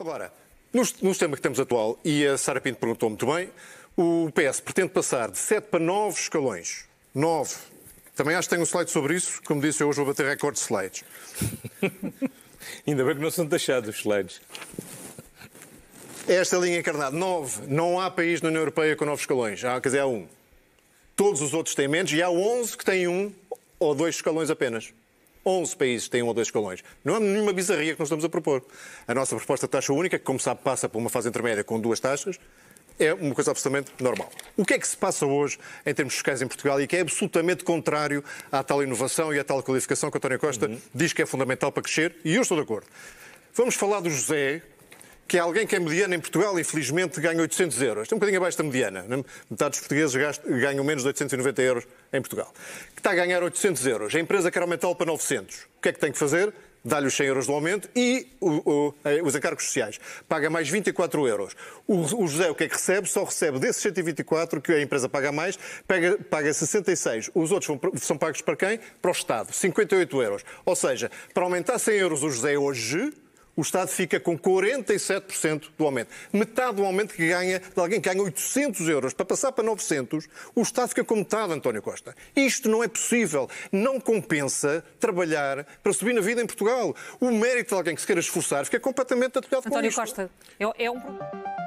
Agora, no, no sistema que temos atual, e a Sara Pinto perguntou muito bem, o PS pretende passar de 7 para 9 escalões. 9. Também acho que tenho um slide sobre isso. Como disse, eu hoje vou bater recorde de slides. Ainda bem que não são taxados os slides. É esta linha encarnada, 9. Não há país na União Europeia com 9 escalões. Há, quer dizer, há um. Todos os outros têm menos e há 11 que têm um ou dois escalões apenas. 11 países têm um ou dois escalões. Não é nenhuma bizarria que nós estamos a propor. A nossa proposta de taxa única, que, como sabe, passa por uma fase intermédia com duas taxas, é uma coisa absolutamente normal. O que é que se passa hoje em termos fiscais em Portugal e que é absolutamente contrário à tal inovação e à tal qualificação que António Costa uhum. diz que é fundamental para crescer, e eu estou de acordo. Vamos falar do José, que é alguém que é mediana em Portugal, infelizmente, ganha 800 euros. Está é um bocadinho abaixo da mediana. Né? Metade dos portugueses gastam, ganham menos de 890 euros em Portugal. Que está a ganhar 800 euros. A empresa quer aumentá-lo para 900. O que é que tem que fazer? dá-lhe os 100 euros do aumento e o, o, eh, os encargos sociais. Paga mais 24 euros. O, o, José, o que é que recebe? Só recebe desses 124 que a empresa paga mais, pega, paga 66. Os outros são pagos para quem? Para o Estado. 58 euros. Ou seja, para aumentar 100 euros o José hoje, o Estado fica com 47% do aumento. Metade do aumento que ganha, de alguém que ganha 800 euros para passar para 900, o Estado fica com metade, António Costa. Isto não é possível. Não compensa trabalhar para subir na vida em Portugal. O mérito de alguém que se queira esforçar fica completamente atolhado com António Costa, é, é um problema.